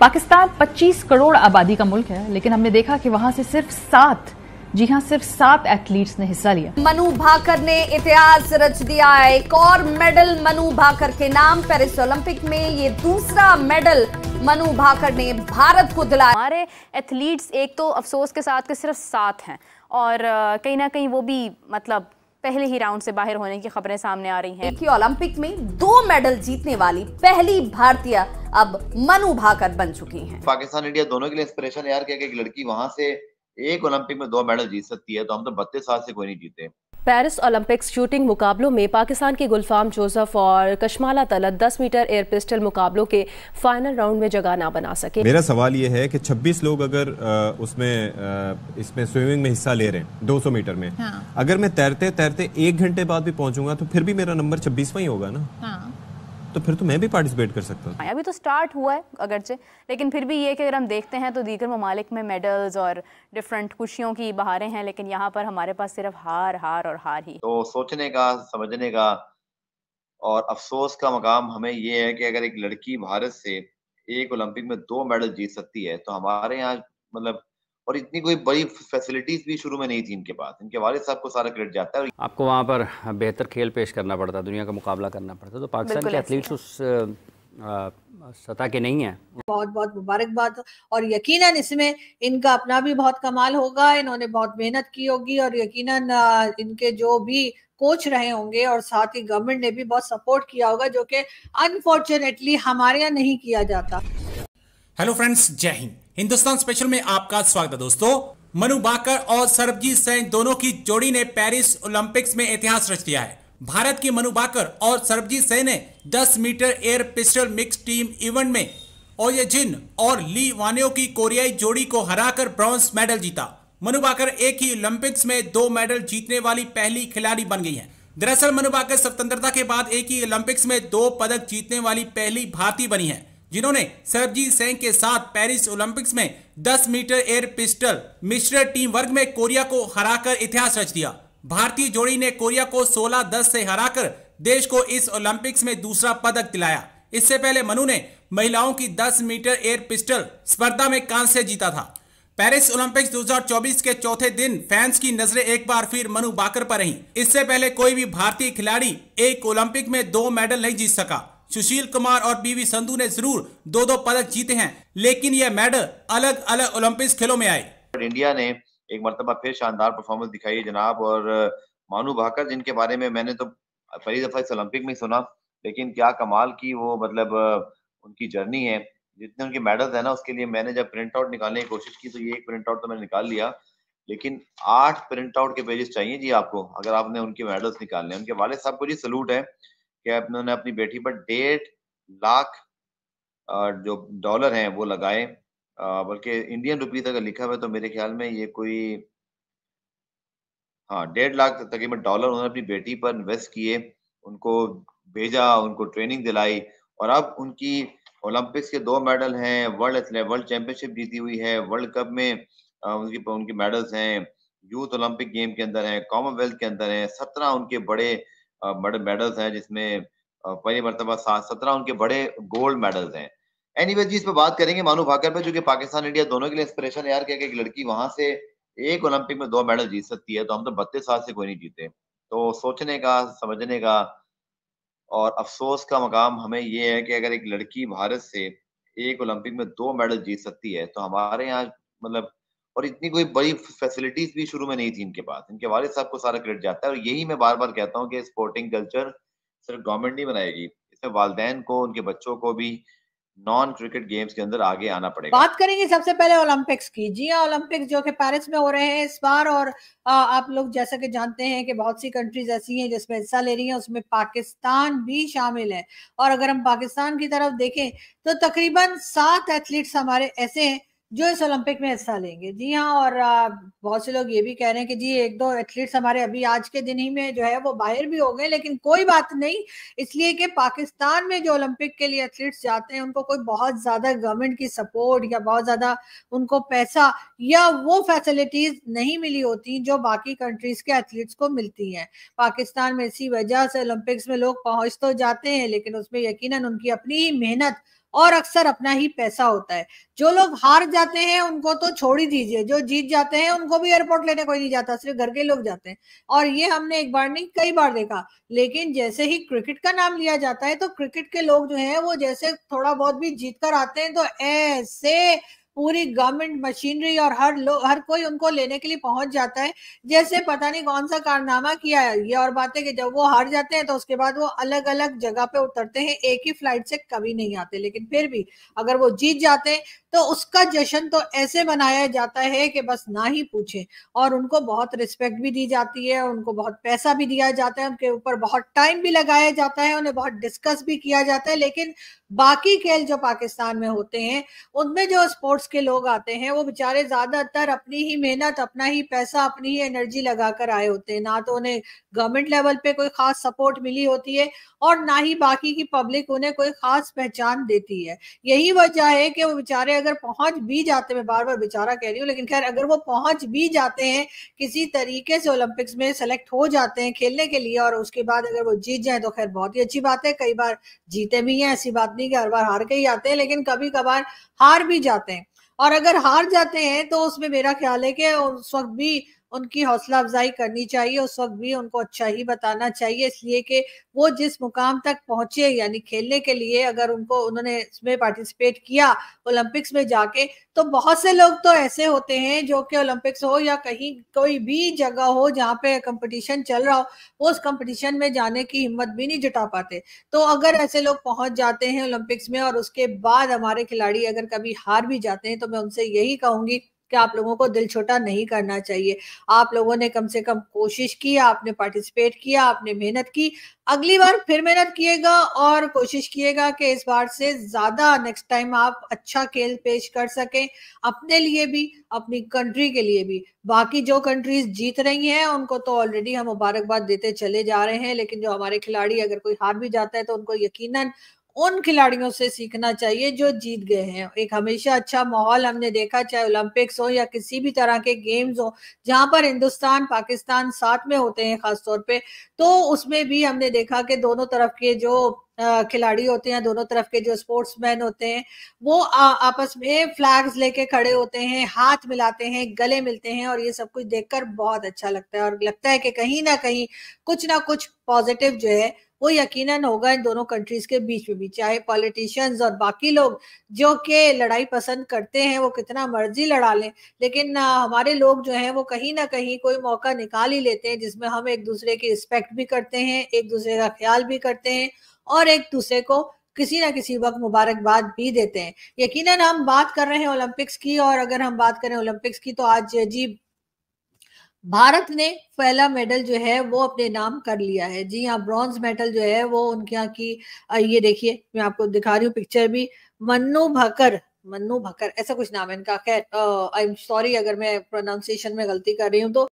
पाकिस्तान 25 करोड़ आबादी का मुल्क है लेकिन हमने देखा कि वहां से सिर्फ सात जी हाँ सिर्फ सात एथलीट्स ने हिस्सा लिया मनु भाकर ने इतिहास रच दिया है एक और मेडल मनु भाकर के नाम पेरिस ओलंपिक में ये दूसरा मेडल मनु भाकर ने भारत को दिलाया हमारे एथलीट्स एक तो अफसोस के साथ के सिर्फ सात हैं और कहीं ना कहीं वो भी मतलब पहले ही राउंड से बाहर होने की खबरें सामने आ रही हैं कि ओलंपिक में दो मेडल जीतने वाली पहली भारतीय अब मनु भाकर बन चुकी हैं पाकिस्तान इंडिया दोनों के लिए इंस्पिरेशन यार एक लड़की वहां से एक ओलंपिक में दो मेडल जीत सकती है तो हम तो बत्तीस साल से कोई नहीं जीते पेरिस ओलंपिक शूटिंग मुकाबलों में पाकिस्तान के गुलफाम जोसफ और Kashmala Talat 10 metre air pistol मुकाबलों के फाइनल राउंड में जगह ना बना सके मेरा सवाल ये है कि 26 लोग अगर उसमें इसमें स्विमिंग में हिस्सा ले रहे हैं 200 मीटर में हाँ। अगर मैं तैरते तैरते एक घंटे बाद भी पहुंचूंगा तो फिर भी मेरा नंबर छब्बीसवा ही होगा ना हाँ। तो फिर तो मैं भी पार्टिसिपेट कर सकता हूँ हाँ, अभी तो स्टार्ट हुआ है अगरचे लेकिन फिर भी ये कि अगर हम देखते हैं तो दीगर ममालिक में मेडल्स और डिफरेंट खुशियों की बहारें हैं लेकिन यहाँ पर हमारे पास सिर्फ हार हार और हार ही तो सोचने का समझने का और अफसोस का मकाम हमें ये है कि अगर एक लड़की भारत से एक ओलंपिक में दो मेडल जीत सकती है तो हमारे यहाँ मतलब और इतनी कोई बड़ी फैसिलिटीज भी शुरू में नहीं थी इनके पास इनके वाले साहब को सारा क्रेडिट जाता है आपको वहाँ पर बेहतर खेल पेश करना पड़ता दुनिया का मुकाबला करना पड़ता तो पाकिस्तान के एथलीट्स उस सतह के नहीं है बहुत बहुत मुबारकबाद और यकीनन इसमें इनका अपना भी बहुत कमाल होगा इन्होंने बहुत मेहनत की होगी और यकीनन इनके जो भी कोच रहे होंगे और साथ ही गवर्नमेंट ने भी बहुत सपोर्ट किया होगा जो कि अनफॉर्चुनेटली हमारे यहाँ नहीं किया जाता हेलो फ्रेंड्स जय हिंद हिंदुस्तान स्पेशल में आपका स्वागत है दोस्तों मनु बाकर और सरबजीत सैन दोनों की जोड़ी ने पेरिस ओलंपिक्स में इतिहास रच दिया है भारत की मनु बाकर और सरबजीत सैन ने 10 metre air pistol mix team event में ओयजिन और ली वानियो की कोरियाई जोड़ी को हराकर ब्रॉन्ज मेडल जीता मनु बाकर एक ही ओलंपिक्स में दो मेडल जीतने वाली पहली खिलाड़ी बन गई है दरअसल मनु बाकर स्वतंत्रता के बाद एक ही ओलंपिक्स में दो पदक जीतने वाली पहली भारतीय बनी है जिन्होंने सरबजीत सिंह के साथ पेरिस ओलंपिक्स में 10 मीटर एयर पिस्टल मिश्र टीम वर्ग में कोरिया को हराकर इतिहास रच दिया भारतीय जोड़ी ने कोरिया को 16-10 से हराकर देश को इस ओलंपिक्स में दूसरा पदक दिलाया इससे पहले मनु ने महिलाओं की 10 मीटर एयर पिस्टल स्पर्धा में कांस्य जीता था पेरिस ओलंपिक्स 2024 के चौथे दिन फैंस की नजरें एक बार फिर मनु बाकर पर रही इससे पहले कोई भी भारतीय खिलाड़ी एक ओलंपिक में दो मेडल नहीं जीत सका सुशील कुमार और वी संधू ने जरूर दो दो पदक जीते हैं लेकिन यह मेडल अलग अलग ओलंपिक खेलों में आए इंडिया ने एक मरतबा फिर शानदार परफॉर्मेंस दिखाई जनाब और मानू भाकर जिनके बारे में मैंने तो पहली दफा इस ओलंपिक में सुना लेकिन क्या कमाल की वो मतलब उनकी जर्नी है जितने उनके मेडल्स है ना उसके लिए मैंने जब प्रिंट आउट निकालने की कोशिश की तो ये एक प्रिंट आउट तो मैंने निकाल लिया लेकिन आठ प्रिंट आउट के पेजेस चाहिए जी आपको अगर आपने उनके मेडल्स निकालने उनके वाले साहब को जी सलूट है क्या उन्होंने अपनी बेटी पर डेढ़ लाख जो डॉलर हैं वो लगाए बल्कि इंडियन रुपीज अगर लिखा हुआ तो मेरे ख्याल में ये कोई हाँ डेढ़ लाख तकरीबन डॉलर उन्होंने अपनी बेटी पर इन्वेस्ट किए उनको भेजा उनको ट्रेनिंग दिलाई और अब उनकी ओलंपिक्स के दो मेडल हैं वर्ल्ड वर्ल्ड चैंपियनशिप जीती हुई है वर्ल्ड कप में उनकी उनके मेडल्स हैं यूथ ओलंपिक गेम के अंदर हैं कॉमनवेल्थ के अंदर हैं सत्रह उनके बड़े बड़े मेडल्स हैं जिसमें पहली मरतबा सात सत्रह उनके बड़े गोल्ड मेडल्स हैं एनी वे जी इस पर बात करेंगे मानू भाकर पे जो कि पाकिस्तान इंडिया दोनों के लिए इंस्पिरेशन यार क्या एक लड़की वहां से एक ओलंपिक में दो मेडल जीत सकती है तो हम तो बत्तीस साल से कोई नहीं जीते तो सोचने का समझने का और अफसोस का मकाम हमें ये है कि अगर एक लड़की भारत से एक ओलंपिक में दो मेडल जीत सकती है तो हमारे यहाँ मतलब और इतनी कोई बड़ी फैसिलिटीज भी शुरू में नहीं थी इनके पास इनके वाले साहब को सारा क्रेडिट जाता है और यही मैं बार बार कहता हूँ कि स्पोर्टिंग कल्चर सिर्फ गवर्नमेंट नहीं बनाएगी इसमें वालदेन को उनके बच्चों को भी नॉन क्रिकेट गेम्स के अंदर आगे आना पड़ेगा बात करेंगे सबसे पहले ओलंपिक्स की जी हाँ ओलंपिक जो कि पेरिस में हो रहे हैं इस बार और आ, आप लोग जैसा कि जानते हैं कि बहुत सी कंट्रीज ऐसी हैं जिसमें हिस्सा ले रही हैं उसमें पाकिस्तान भी शामिल है और अगर हम पाकिस्तान की तरफ देखें तो तकरीबन सात एथलीट्स हमारे ऐसे हैं जो इस ओलंपिक में हिस्सा लेंगे जी हाँ और बहुत से लोग ये भी कह रहे हैं कि जी एक दो एथलीट्स हमारे अभी आज के दिन ही में जो है वो बाहर भी हो गए लेकिन कोई बात नहीं इसलिए कि पाकिस्तान में जो ओलंपिक के लिए एथलीट्स जाते हैं उनको कोई बहुत ज़्यादा गवर्नमेंट की सपोर्ट या बहुत ज़्यादा उनको पैसा या वो फैसिलिटीज़ नहीं मिली होती जो बाकी कंट्रीज़ के एथलीट्स को मिलती हैं पाकिस्तान में इसी वजह से ओलंपिक्स में लोग पहुंच तो जाते हैं लेकिन उसमें यकीन उनकी अपनी ही मेहनत और अक्सर अपना ही पैसा होता है जो लोग हार जाते हैं उनको तो छोड़ ही दीजिए जो जीत जाते हैं उनको भी एयरपोर्ट लेने कोई नहीं जाता सिर्फ घर के लोग जाते हैं और ये हमने एक बार नहीं कई बार देखा लेकिन जैसे ही क्रिकेट का नाम लिया जाता है तो क्रिकेट के लोग जो है वो जैसे थोड़ा बहुत भी जीत कर आते हैं तो ऐसे पूरी गवर्नमेंट मशीनरी और हर लोग हर कोई उनको लेने के लिए पहुंच जाता है जैसे पता नहीं कौन सा कारनामा किया है ये और बात है कि जब वो हार जाते हैं तो उसके बाद वो अलग अलग जगह पे उतरते हैं एक ही फ्लाइट से कभी नहीं आते लेकिन फिर भी अगर वो जीत जाते हैं तो उसका जश्न तो ऐसे मनाया जाता है कि बस ना ही पूछे और उनको बहुत रिस्पेक्ट भी दी जाती है उनको बहुत पैसा भी दिया जाता है उनके ऊपर बहुत टाइम भी लगाया जाता है उन्हें बहुत डिस्कस भी किया जाता है लेकिन बाकी खेल जो पाकिस्तान में होते हैं उनमें जो स्पोर्ट्स के लोग आते हैं वो बेचारे ज्यादातर अपनी ही मेहनत अपना ही पैसा अपनी ही एनर्जी लगा कर आए होते हैं ना तो उन्हें गवर्नमेंट लेवल पे कोई खास सपोर्ट मिली होती है और ना ही बाकी की पब्लिक उन्हें कोई खास पहचान देती है यही वजह है कि वो बेचारे अगर पहुंच भी जाते मैं बार बार बेचारा कह रही हूँ लेकिन खैर अगर वो पहुंच भी जाते हैं किसी तरीके से ओलंपिक्स में सेलेक्ट हो जाते हैं खेलने के लिए और उसके बाद अगर वो जीत जाए तो खैर बहुत ही अच्छी बात है कई बार जीते भी हैं ऐसी बात नहीं कि हर बार हार के ही आते हैं लेकिन कभी कभार हार भी जाते हैं और अगर हार जाते हैं तो उसमें मेरा ख्याल है कि उस वक्त भी उनकी हौसला अफजाई करनी चाहिए उस वक्त भी उनको अच्छा ही बताना चाहिए इसलिए कि वो जिस मुकाम तक पहुंचे यानी खेलने के लिए अगर उनको उन्होंने इसमें पार्टिसिपेट किया ओलंपिक्स में जाके तो बहुत से लोग तो ऐसे होते हैं जो कि ओलंपिक्स हो या कहीं कोई भी जगह हो जहाँ पे कंपटीशन चल रहा हो वो उस कंपटीशन में जाने की हिम्मत भी नहीं जुटा पाते तो अगर ऐसे लोग पहुंच जाते हैं ओलंपिक्स में और उसके बाद हमारे खिलाड़ी अगर कभी हार भी जाते हैं तो मैं उनसे यही कहूंगी कि आप लोगों को दिल छोटा नहीं करना चाहिए आप लोगों ने कम से कम कोशिश की आपने पार्टिसिपेट किया आपने मेहनत की अगली बार फिर मेहनत किएगा और कोशिश किएगा कि इस बार से ज्यादा नेक्स्ट टाइम आप अच्छा खेल पेश कर सकें अपने लिए भी अपनी कंट्री के लिए भी बाकी जो कंट्रीज जीत रही हैं उनको तो ऑलरेडी हम मुबारकबाद देते चले जा रहे हैं लेकिन जो हमारे खिलाड़ी अगर कोई हार भी जाता है तो उनको यकीनन उन खिलाड़ियों से सीखना चाहिए जो जीत गए हैं एक हमेशा अच्छा माहौल हमने देखा चाहे ओलंपिक्स हो या किसी भी तरह के गेम्स हो जहां पर हिंदुस्तान पाकिस्तान साथ में होते हैं खासतौर पे तो उसमें भी हमने देखा कि दोनों तरफ के जो खिलाड़ी होते हैं दोनों तरफ के जो स्पोर्ट्समैन होते हैं वो आ, आपस में फ्लैग्स लेके खड़े होते हैं हाथ मिलाते हैं गले मिलते हैं और ये सब कुछ देखकर बहुत अच्छा लगता है और लगता है कि कहीं ना कहीं कुछ ना कुछ पॉजिटिव जो है वो यकीनन होगा इन दोनों कंट्रीज के बीच में भी चाहे पॉलिटिशियंस और बाकी लोग जो के लड़ाई पसंद करते हैं वो कितना मर्जी लड़ा लें लेकिन हमारे लोग जो हैं वो कहीं ना कहीं कोई मौका निकाल ही लेते हैं जिसमें हम एक दूसरे की रिस्पेक्ट भी करते हैं एक दूसरे का ख्याल भी करते हैं और एक दूसरे को किसी ना किसी वक्त मुबारकबाद भी देते हैं यकीनन हम बात कर रहे हैं ओलंपिक्स की और अगर हम बात करें ओलंपिक्स की तो आज जी भारत ने पहला मेडल जो है वो अपने नाम कर लिया है जी हाँ ब्रॉन्ज मेडल जो है वो उनके यहाँ की ये देखिए मैं आपको दिखा रही हूँ पिक्चर भी मन्नू भकर मन्नू भकर ऐसा कुछ नाम है इनका खैर आई एम सॉरी अगर मैं प्रोनाउंसिएशन में गलती कर रही हूँ तो